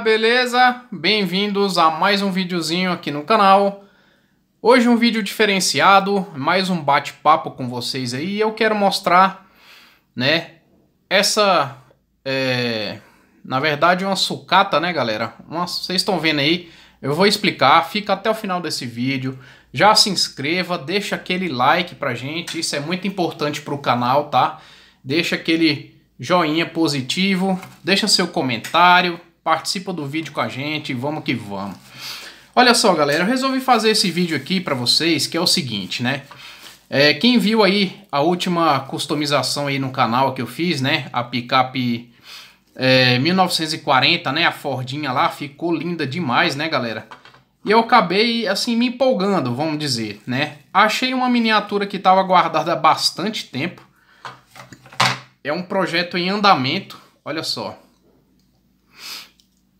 beleza? Bem-vindos a mais um videozinho aqui no canal. Hoje um vídeo diferenciado, mais um bate-papo com vocês aí. Eu quero mostrar, né, essa, é, na verdade, uma sucata, né, galera? vocês estão vendo aí, eu vou explicar, fica até o final desse vídeo. Já se inscreva, deixa aquele like pra gente, isso é muito importante pro canal, tá? Deixa aquele joinha positivo, deixa seu comentário, participa do vídeo com a gente, vamos que vamos. Olha só, galera, eu resolvi fazer esse vídeo aqui para vocês, que é o seguinte, né? É, quem viu aí a última customização aí no canal que eu fiz, né? A picape é, 1940, né? A Fordinha lá ficou linda demais, né, galera? E eu acabei, assim, me empolgando, vamos dizer, né? Achei uma miniatura que estava guardada há bastante tempo. É um projeto em andamento, olha só.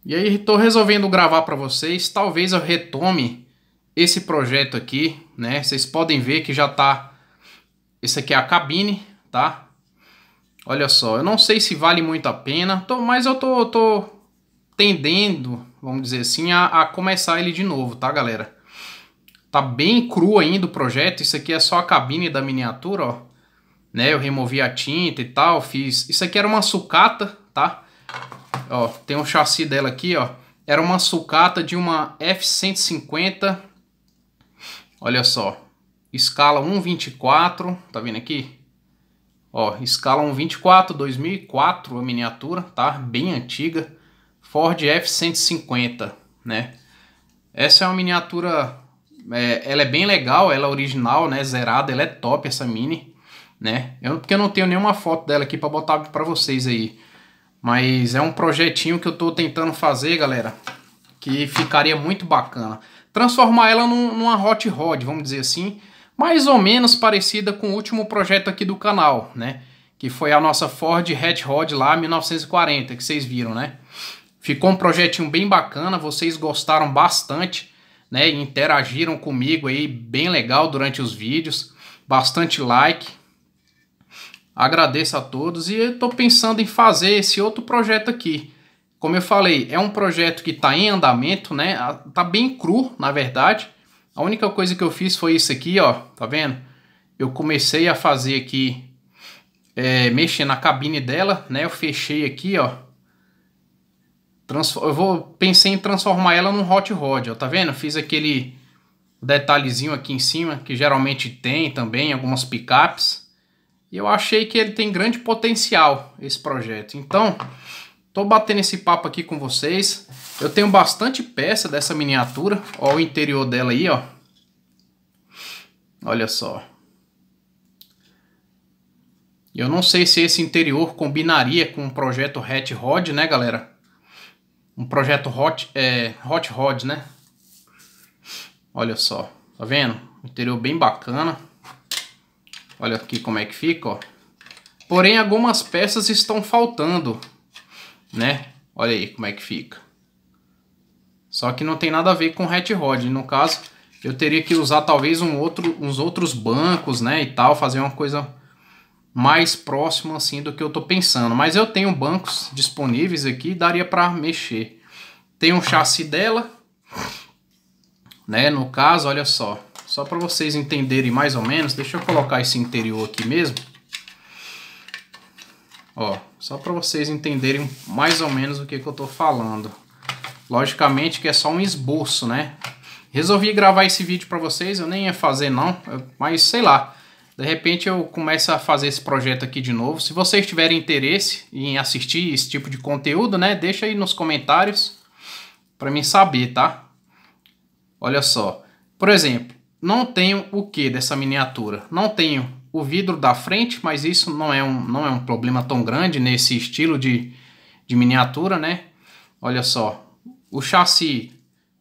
E aí estou resolvendo gravar para vocês, talvez eu retome esse projeto aqui, né? Vocês podem ver que já tá esse aqui é a cabine, tá? Olha só, eu não sei se vale muito a pena, tô, mas eu tô, tô tendendo, vamos dizer assim, a, a começar ele de novo, tá, galera? Tá bem cru ainda o projeto, isso aqui é só a cabine da miniatura, ó. Né, eu removi a tinta e tal, fiz... Isso aqui era uma sucata, tá? Ó, tem um chassi dela aqui, ó. Era uma sucata de uma F-150. Olha só. Escala 1.24, tá vendo aqui? Ó, escala 1.24, 2004 a miniatura, tá? Bem antiga. Ford F-150, né? Essa é uma miniatura... É, ela é bem legal, ela é original, né? Zerada, ela é top essa mini, né? Eu, porque eu não tenho nenhuma foto dela aqui para botar para vocês aí. Mas é um projetinho que eu estou tentando fazer, galera, que ficaria muito bacana. Transformar ela num, numa hot rod, vamos dizer assim, mais ou menos parecida com o último projeto aqui do canal, né? Que foi a nossa Ford Hatch Rod lá 1940, que vocês viram, né? Ficou um projetinho bem bacana, vocês gostaram bastante, né? Interagiram comigo aí bem legal durante os vídeos, bastante like. Agradeço a todos e eu estou pensando em fazer esse outro projeto aqui. Como eu falei, é um projeto que está em andamento, né? Ah, tá bem cru, na verdade. A única coisa que eu fiz foi isso aqui, ó. Tá vendo? Eu comecei a fazer aqui, é, mexer na cabine dela, né? Eu fechei aqui, ó. Transform... Eu vou pensei em transformar ela num hot rod, ó. Tá vendo? Fiz aquele detalhezinho aqui em cima que geralmente tem também algumas picapes. E eu achei que ele tem grande potencial, esse projeto. Então, tô batendo esse papo aqui com vocês. Eu tenho bastante peça dessa miniatura. Ó o interior dela aí, ó. Olha só. Eu não sei se esse interior combinaria com um projeto Hot Rod, né, galera? Um projeto Hot, é, Hot Rod, né? Olha só. Tá vendo? Interior bem bacana. Olha aqui como é que fica, ó. Porém, algumas peças estão faltando, né? Olha aí como é que fica. Só que não tem nada a ver com Hat Rod. No caso, eu teria que usar talvez um outro, uns outros bancos, né? E tal, fazer uma coisa mais próxima assim do que eu tô pensando. Mas eu tenho bancos disponíveis aqui, daria para mexer. Tem um chassi dela, né? No caso, olha só. Só para vocês entenderem mais ou menos, deixa eu colocar esse interior aqui mesmo. Ó, só para vocês entenderem mais ou menos o que, que eu estou falando. Logicamente que é só um esboço, né? Resolvi gravar esse vídeo para vocês, eu nem ia fazer não, mas sei lá. De repente eu começo a fazer esse projeto aqui de novo. Se vocês tiverem interesse em assistir esse tipo de conteúdo, né? Deixa aí nos comentários para mim saber, tá? Olha só. Por exemplo, não tenho o que dessa miniatura? Não tenho o vidro da frente, mas isso não é um, não é um problema tão grande nesse estilo de, de miniatura, né? Olha só, o chassi,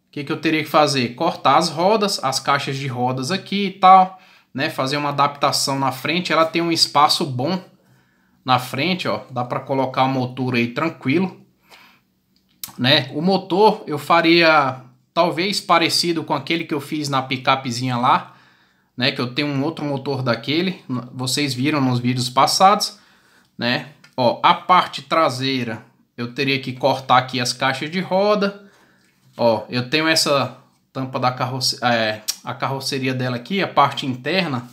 o que, que eu teria que fazer? Cortar as rodas, as caixas de rodas aqui e tal, né? Fazer uma adaptação na frente, ela tem um espaço bom na frente, ó. Dá para colocar o motor aí tranquilo, né? O motor eu faria talvez parecido com aquele que eu fiz na picapezinha lá, né, que eu tenho um outro motor daquele, vocês viram nos vídeos passados, né? Ó, a parte traseira eu teria que cortar aqui as caixas de roda. Ó, eu tenho essa tampa da carroceria, é, a carroceria dela aqui, a parte interna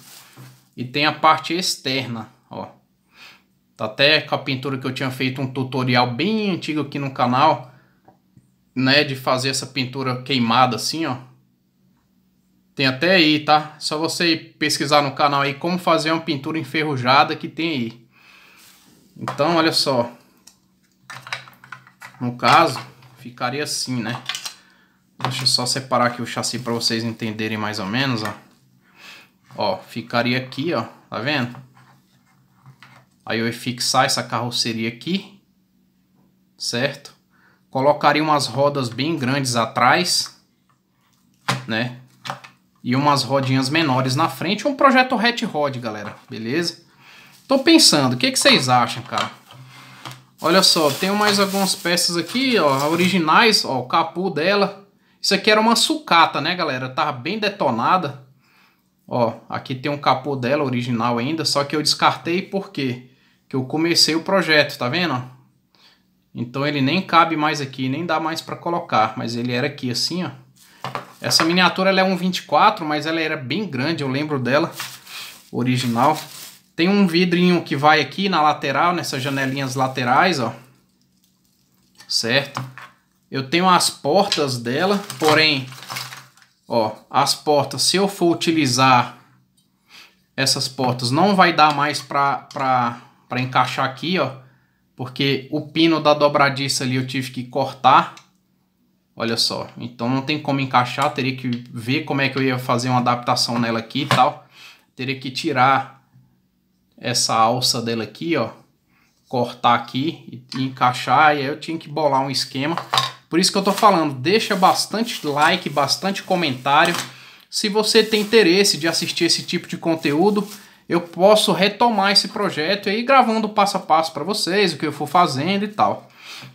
e tem a parte externa, ó. Tá até com a pintura que eu tinha feito um tutorial bem antigo aqui no canal, né, de fazer essa pintura queimada assim, ó. Tem até aí, tá? Só você pesquisar no canal aí como fazer uma pintura enferrujada que tem aí. Então, olha só. No caso, ficaria assim, né? Deixa eu só separar aqui o chassi para vocês entenderem mais ou menos, ó. Ó, ficaria aqui, ó. Tá vendo? Aí eu ia fixar essa carroceria aqui. Certo? Colocaria umas rodas bem grandes atrás, né? E umas rodinhas menores na frente. Um projeto Hat Rod, galera, beleza? Tô pensando, o que, que vocês acham, cara? Olha só, tenho mais algumas peças aqui, ó, originais, ó, o capô dela. Isso aqui era uma sucata, né, galera? Tava bem detonada. Ó, aqui tem um capô dela original ainda, só que eu descartei porque que eu comecei o projeto, tá vendo? Então ele nem cabe mais aqui, nem dá mais para colocar, mas ele era aqui assim, ó. Essa miniatura ela é um 24, mas ela era bem grande, eu lembro dela, original. Tem um vidrinho que vai aqui na lateral, nessas janelinhas laterais, ó. Certo? Eu tenho as portas dela, porém, ó, as portas, se eu for utilizar essas portas, não vai dar mais para encaixar aqui, ó porque o pino da dobradiça ali eu tive que cortar. Olha só, então não tem como encaixar, teria que ver como é que eu ia fazer uma adaptação nela aqui e tal. Teria que tirar essa alça dela aqui, ó, cortar aqui e encaixar, e aí eu tinha que bolar um esquema. Por isso que eu tô falando, deixa bastante like, bastante comentário. Se você tem interesse de assistir esse tipo de conteúdo, eu posso retomar esse projeto e ir gravando passo a passo para vocês, o que eu for fazendo e tal.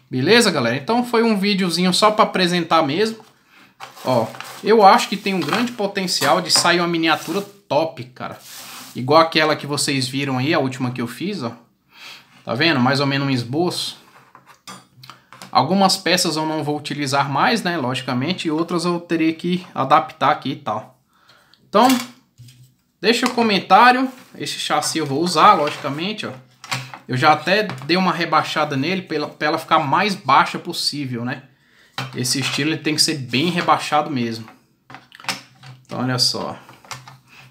Beleza, galera? Então foi um videozinho só para apresentar mesmo. Ó, eu acho que tem um grande potencial de sair uma miniatura top, cara. Igual aquela que vocês viram aí, a última que eu fiz, ó. Tá vendo? Mais ou menos um esboço. Algumas peças eu não vou utilizar mais, né? Logicamente. E outras eu teria que adaptar aqui e tal. Então, Deixa o comentário. Esse chassi eu vou usar, logicamente, ó. Eu já até dei uma rebaixada nele para ela, ficar mais baixa possível, né? Esse estilo tem que ser bem rebaixado mesmo. Então, olha só.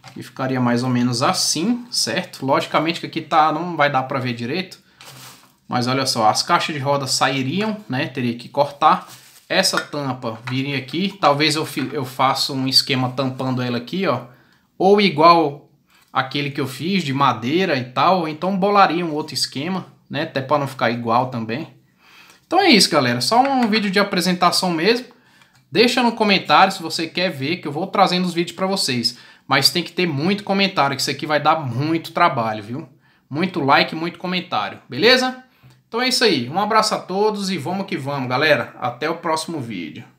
Aqui ficaria mais ou menos assim, certo? Logicamente que aqui tá, não vai dar para ver direito. Mas olha só, as caixas de roda sairiam, né? Teria que cortar. Essa tampa viria aqui. Talvez eu, eu faça um esquema tampando ela aqui, ó ou igual aquele que eu fiz de madeira e tal, então bolaria um outro esquema, né? Até para não ficar igual também. Então é isso, galera. Só um vídeo de apresentação mesmo. Deixa no comentário se você quer ver, que eu vou trazendo os vídeos para vocês. Mas tem que ter muito comentário, que isso aqui vai dar muito trabalho, viu? Muito like, muito comentário, beleza? Então é isso aí. Um abraço a todos e vamos que vamos, galera. Até o próximo vídeo.